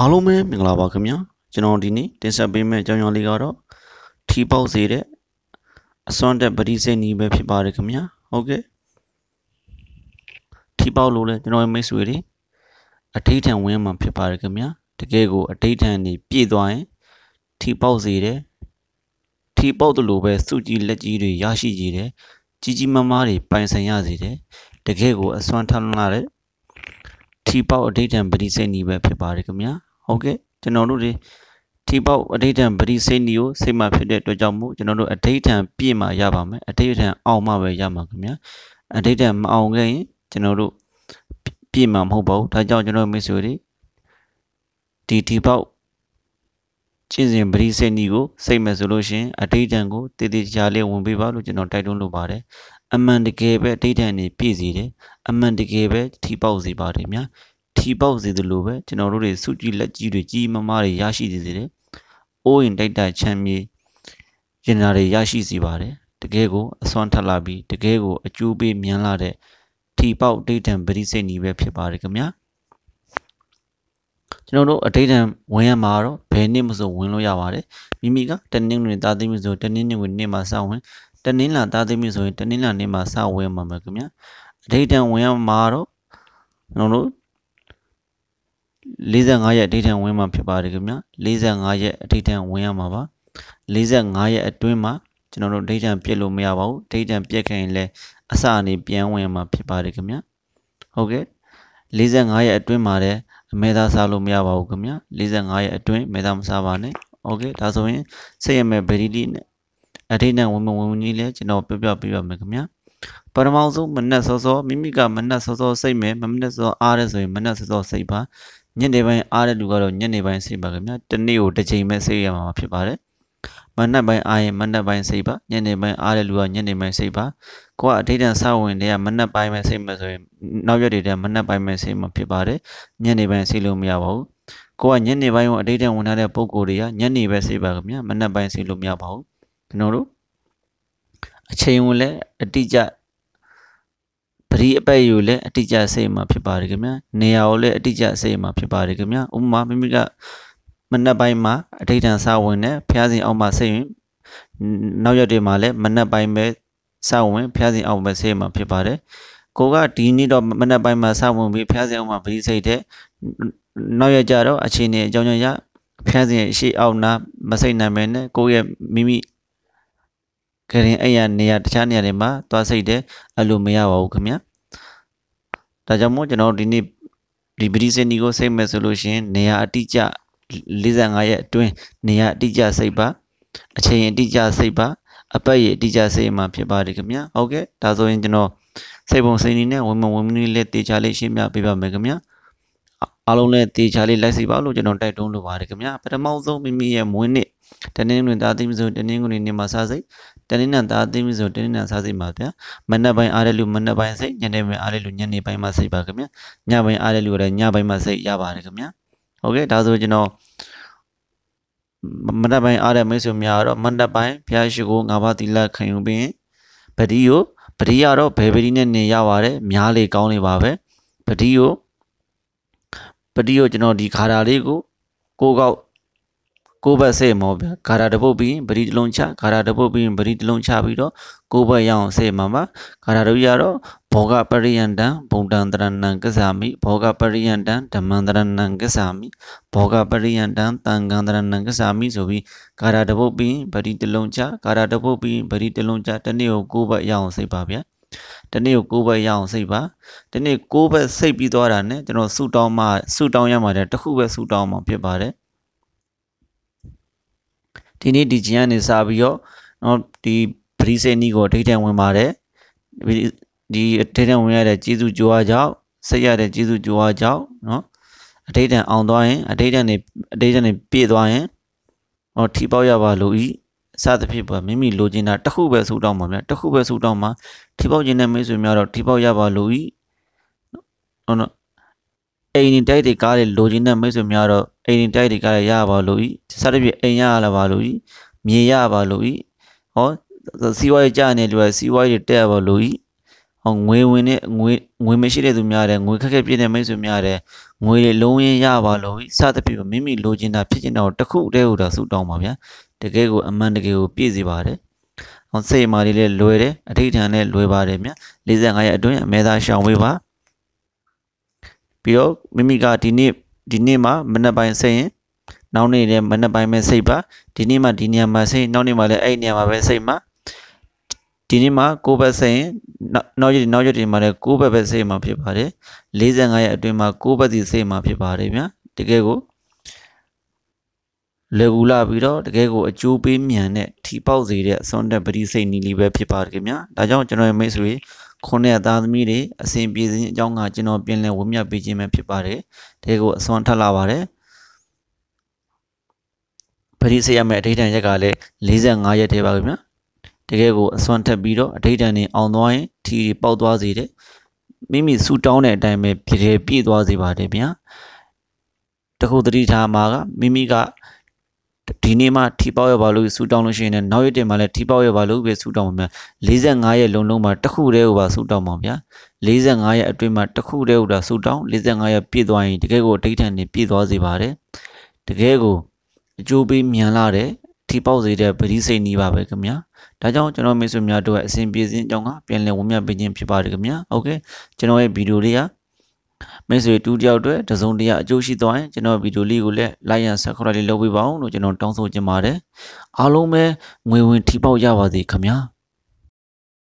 အားလုံးပဲမင်္ဂလာပါခင်ဗျာကျွန်တော်ဒီနေ့တင်ဆက်ပေးမယ့်အကြောင်းအရာလေးကတော့ထီပေါက်စေတဲ့အစွမ်းတက်ပရိစိတ်နည်းပဲဖြစ်ပါတယ်ခင်ဗျာဟုတ်ကဲ့ထီပေါက်လို့လဲကျွန်တော်ရဲ့မိတ်ဆွေတွေအထိတ်ထန်ဝင်းမှာဖြစ်ပါတယ်ခင်ဗျာတကယ်ကို အထိတ်ထန်နေပြည့်သွားရင်ထီပေါက်စေတယ်ထီပေါက်တယ်လို့ပဲစုကြည်လက်ကြီးတွေရရှိကြတယ်ကြီးကြီးမားမားတွေပိုင်ဆိုင်ရစေတယ်တကယ်ကိုအစွမ်းထမ်းလာတဲ့ထီပေါက်အထိတ်ထန်ပရိစိတ်နည်းပဲဖြစ်ပါတယ်ခင်ဗျာဟုတ်ကဲ့ကျွန်တော်တို့ဒီထိပေါက်အဋိဌံပရိစိဏီကိုစိတ်မှဖြစ်တဲ့အတွက်ကြောင့်မို့ကျွန်တော်တို့အဋိဌံပြည့်မှရပါမယ်အဋိဌံအောင်မှပဲရမှာခင်ဗျာအဋိဌံမအောင်ခဲ့ရင်ကျွန်တော်တို့ပြည့်မှမဟုတ်ပါဘူးဒါကြောင့်ကျွန်တော်မိတ်ဆွေတွေဒီထိပေါက်ကျင့်စဉ်ပရိစိဏီကိုစိတ်မယ်ဆိုလို့ရှင်အဋိဌံကိုတည်တည်ကြာလေးဝင်ပေးပါလို့ကျွန်တော်တိုက်တွန်းလိုပါတယ်အမှန်တကယ်ပဲအဋိဌံနေပြည့်စီတယ်အမှန်တကယ်ပဲထိပေါက်စီပါတယ်များထီပေါက်စေသလိုပဲကျွန်တော်တို့တွေစုကြည်လက်ကြီးတွေကြီးမမတွေရရှိစေတယ်။အိုးရင်တိုက်တာချမ်းမြေရင်နာတွေရရှိစေပါတယ်။တကယ်ကိုအစွမ်းထက်လာပြီးတကယ်ကိုအကျိုးပေးမြန်လာတဲ့ထီပေါက်ဒိဋ္ဌံပရိစိတ်နီပဲဖြစ်ပါတယ်ခင်ဗျာ။ကျွန်တော်တို့အဒိဋ္ဌံဝင်ရမှာတော့ဘယ်နှစ်မှဆိုဝင်လို့ရပါတယ်။မိမိကတနင်္ဂနွေသားသိမျိုးဆိုတနင်္ဂနွေနေ့မှာစဝင်တနင်္လာသားသိမျိုးဆိုရင်တနင်္လာနေ့မှာစဝင်မှာမယ်ခင်ဗျာ။အဒိဋ္ဌံဝင်ရမှာတော့ကျွန်တော်တို့45ရက်အထိထံဝင်မှာဖြစ်ပါတယ်ခင်ဗျာ45ရက်အထိထံဝင်ရမှာပါ45ရက်အတွင်းမှာကျွန်တော်တို့ဒိဋ္ဌံပြစ်လို့မရပါဘူးဒိဋ္ဌံပြစ်ခင်လဲအစအနေပြန်ဝင်မှာဖြစ်ပါတယ်ခင်ဗျာဟုတ်ကဲ့45ရက်အတွင်းမှာလည်းအမေသားစားလို့မရပါဘူးခင်ဗျာ45ရက်အတွင်းမေသားမစားပါနဲ့ဟုတ်ကဲ့ဒါဆိုရင်စိတ်ရမဲ့ဗရီဒီနဲ့အထိနဲ့ဝင်မဝင်ကြီးလဲကျွန်တော်ပြပြပြပါမယ်ခင်ဗျာပထမဆုံးမနှက်စောစောမိမိကမနှက်စောစောစိတ်မယ်မနှက်စောအားရဲဆိုရင်မနှက်စောစောစိတ်ပါညနေပိုင်းအားတဲ့လူကတော့ညနေပိုင်းစိတ်ပါခင်ဗျာတနေ့ကိုတစ်ချိန်ပဲစိတ်ရမှာဖြစ်ပါတယ်မနက်ပိုင်းအားရင်မနက်ပိုင်းစိတ်ပါညနေပိုင်းအားတဲ့လူကညနေပိုင်းစိတ်ပါကိုကအထိတ်တန်စဝင်တဲ့ကမနက်ပိုင်းပဲစိတ်မဆိုရင်နောက်ရက်တွေကမနက်ပိုင်းပဲစိတ်မဖြစ်ပါတယ်ညနေပိုင်းစိတ်လို့မရပါဘူးကိုကညနေပိုင်းကိုအထိတ်တန်ဝင်ထားတဲ့ပုံကိုယ်တွေကညနေပဲစိတ်ပါခင်ဗျာမနက်ပိုင်းစိတ်လို့မရပါဘူးကျွန်တော်တို့အချိန်ဝင်လဲအတိအကျတိအပတ်ယူလည်းအတိအကျစိတ်မှာဖြစ်ပါတယ်ခင်ဗျာ နေရာကိုလည်းအတိအကျစိတ်မှာဖြစ်ပါတယ်ခင်ဗျာဥပမာမိမိကမနက်ပိုင်းမှာအဋ္ဌံစဝင်နဲ့ဖျားစင်အောင်မှာစိတ်ဝင်နောက်ရက်တွေမှာလည်းမနက်ပိုင်းပဲစဝင်ဖျားစင်အောင်ပဲစိတ်မှာဖြစ်ပါတယ်ကိုကဒီနေ့တော့မနက်ပိုင်းမှာစဝင်ပြီးဖျားစင်အောင်မှာဗီစိတ်တဲ့နောက်ရက်ကျတော့အချိန်နဲ့အကြောင်းကြောင့်ရဖျားစင်ရှေ့အောင်နာမစိတ်နိုင်မဲနဲ့ကိုရဲ့မိမိခရင်အဲ့ရနေရာတခြားနေရာတွေမှာသွားစိတ်တယ်အဲ့လိုမရပါဘူးခင်ဗျာဒါကြောင့်မို့ကျွန်တော်ဒီနေ့ဒီပရိစေနီကိုစိတ်မဲ့ဆိုလို့ရှင်နေရာအတိအကျ45ရက်အတွင်းနေရာအတိအကျစိတ်ပါအချိန်အတိအကျစိတ်ပါအပတ်ရအတိအကျစိတ်မှာဖြစ်ပါတယ်ခင်ဗျာဟုတ်ကဲ့ဒါဆိုရင်ကျွန်တော်စိတ်ပုံစိတ်နေနဲ့ဝင်မဝင်မနည်းလေးတေချာလေးရှင်းပြပေးပါမယ်ခင်ဗျာအားလုံးလည်းတေချာလေးလိုက်စီပါလို့ကျွန်တော်တိုက်တွန်းလိုပါတယ်ခင်ဗျာပထမဆုံးမိမိရဲ့မွေးနေ့တနင်္ဂနွေသားသိမဆိုတနင်္ဂနွေနေ့မှာစားစိတ်တနင်္လာသားသိမဆိုတနင်္လာစားစိတ်ပါဗျာမနက်ပိုင်းအားတဲ့လူမနက်ပိုင်းစိတ်ညနေပိုင်းအားတဲ့လူညနေပိုင်းမှာစိတ်ပါခင်ဗျာညပိုင်းအားတဲ့လူလည်းညပိုင်းမှာစိတ်ရပါတယ်ခင်ဗျာဟုတ်ကဲ့ဒါဆိုကျွန်တော်မနက်ပိုင်းအားတဲ့မိတ်ဆွေများတော့မနက်ပိုင်းဘုရားရှိခိုးငါးပါးသီလခံယူပြီးပတိကိုပတိကတော့ဘယ်ပတိနဲ့နေရပါတယ်များလေကောင်းလေပါပဲပတိကိုပတိကိုကျွန်တော်ဒီခါတာလေးကိုကိုကောက်ကိုဘက်စေမောဗျာဂါရာတပုတ်ပြီးဗရီတလုံးချဂါရာတပုတ်ပြီးဗရီတလုံးချပြီးတော့ကိုဘက်ရအောင်စေမှာပါဂါရာတို့ရတော့ဘောဂပရိယန္တံဗုဒ္ဓံတရဏံကစ္ဆာမိဘောဂပရိယန္တံဓမ္မံတရဏံကစ္ဆာမိဘောဂပရိယန္တံတန်ခံတရဏံကစ္ဆာမိဆိုပြီးဂါရာတပုတ်ပြီးဗရီတလုံးချဂါရာတပုတ်ပြီးဗရီတလုံးချတနေ့ကိုကိုဘက်ရအောင်စေပါဗျာတနေ့ကိုကိုးဘက်ရအောင်စိတ်ပါတနေ့ကိုးဘက်စိတ်ပြီးသွားတာ ਨੇ ကျွန်တော်ဆူတောင်းမှဆူတောင်းရမှာတဲ့တစ်ခုပဲဆူတောင်းမှဖြစ်ပါတယ်ဒီနေ့ဒီဂျင်ကနေစပြီးတော့နော်ဒီပရိစေနီကိုထိတ်တန့်ဝင်ပါတယ်ဒီထိတ်တန့်ဝင်ရတဲ့ကျေးဇူးကြွားကြောင့်ဆက်ရတဲ့ကျေးဇူးကြွားကြောင့်နော်အထိတ်တန့်အောင်သွားရင်အထိတ်တန့်နေအထိတ်တန့်နေပြည့်သွားရင်ဟောထိပေါက်ရပါလို့ဤစသဖြင့်ပါမိမိလိုချင်တာတစ်ခုပဲဆူတောင်းပါဗျာတစ်ခုပဲဆူတောင်းပါထိပေါက်ခြင်းနဲ့မိတ်ဆွေများတော့ထိပေါက်ရပါလို့ဤဟုတ်နော်အိမ်ဒီတိုက်တွေကားတွေလိုချင်တဲ့မိတ်ဆွေများတော့အိမ်ဒီတိုက်တွေကားတွေရပါလို့ဤစသဖြင့်အိမ်ရလာပါလို့ဤမြေရပါလို့ဤဟောစီးပွားရေးကြနေလို့စီးပွားရေးတက်ရပါလို့ဤဟောငွေဝင်တဲ့ငွေငွေမရှိတဲ့သူများတယ်ငွေခက်ခက်ပြည့်တဲ့မိတ်ဆွေများတယ်ငွေတွေလုံးရင်းရပါလို့ဤစသဖြင့်မိမိလိုချင်တာဖြစ်ချင်တာကိုတစ်ခုတည်းကိုဒါဆုတောင်းပါဗျာတကယ်ကိုအမှန်တကယ်ကိုပြည့်စီပါတယ်ဟောစိတ်မာလေးလည်းလွယ်တယ်အထိဋ္ဌာန်လည်းလွယ်ပါတယ်မြတ်45ရက်အတွင်းအမဲသားရှောင်ဝေးပါပြီးတော့မိမိကဒီနေ့ဒီနေ့မှမနက်ပိုင်းစိတ်ရင်နောက်နေ့လည်းမနက်ပိုင်းပဲစိတ်ပါဒီနေ့မှဒီနေရာမှာစိတ်နောက်နေ့မှလည်းအဲ့နေရာမှာပဲစိတ်မှာဒီနေ့မှကိုယ်ပဲစိတ်ရင်နောက်ရက်နောက်ရက်ဒီမှာလည်းကိုယ်ပဲပဲစိတ်မှာဖြစ်ပါတယ်45ရက်အတွင်းမှာကိုယ်ပဲစီစိတ်မှာဖြစ်ပါတယ်ဗျာတကယ်ကိုလေကူလာပြီးတော့တကယ်ကိုအကျိုးပေးမြန်တဲ့ထီပေါက်စေတဲ့အစွမ်းတက်ပတိစိတ်နီလီပဲဖြစ်ပါတယ်ခင်ဗျာဒါကြောင့်ကျွန်တော်ရဲ့မိတ်ဆွေတွေခုနှစ်သားသမီးတွေအစဉ်ပြေစဉ်အကြောင်းကကျွန်တော်ပြင်လဲဝမြပေးခြင်းပဲဖြစ်ပါတယ်တဲကိုအစွမ်းထပ်လာပါတယ်ပရိစေရမယ့်အဋိဌာန်ရက်ကလည်း45ရက်တည်းပါခင်ဗျာတကယ်ကိုအစွမ်းထက်ပြီးတော့အဋိဌာန်နေအောင်သွားရင်ထီ ပေါက်သွားစေတယ်မိမိဆူတောင်းတဲ့အတိုင်းပဲပြည့်ပြည့်သွားစေပါတယ်ဗျာတခုတတိထားမှာကမိမိကဒီနေ့မှထိပေါက်ရပါလို့ဆူတောင်းလို့ရှိရင်လည်းနောက်ရက်တင်မှာလည်းထိပေါက်ရပါလို့ပဲဆူတောင်းပါဗျာ45ရက်လုံးလုံးမှာတစ်ခုတည်းဟိုပါဆူတောင်းပါဗျာ45ရက်အတွင်းမှာတစ်ခုတည်းဟိုတာဆူတောင်း45ရက်ပြည့်သွားရင်တကယ်ကိုအဋ္ဌံနေပြည့်သွားစေပါတယ်တကယ်ကိုအကျိုးပေးမြန်လာတယ်ထိပေါက်စေတဲ့ပရိစိတ်နည်းပါပဲခင်ဗျာဒါကြောင့်ကျွန်တော်မိတ်ဆွေများတို့အစဉ်ပြေစဉ်ကြောင့်ကပြန်လည်ဝင်မြပေးခြင်းဖြစ်ပါတယ်ခင်ဗျာโอเคကျွန်တော်ရဲ့ဗီဒီယိုလေးကမိတ်ဆွေတူတယောက်အတွက်တစုံတရာအကျိုးရှိသွားရင်ကျွန်တော်ဗီဒီယိုလေးကိုလည်း like and subscribe လေးလုပ်ပေးပါအောင်လို့ကျွန်တော်တောင်းဆိုချင်ပါတယ်အားလုံးပဲငွေဝင်ထိပေါက်ရပါစေခင်ဗျာ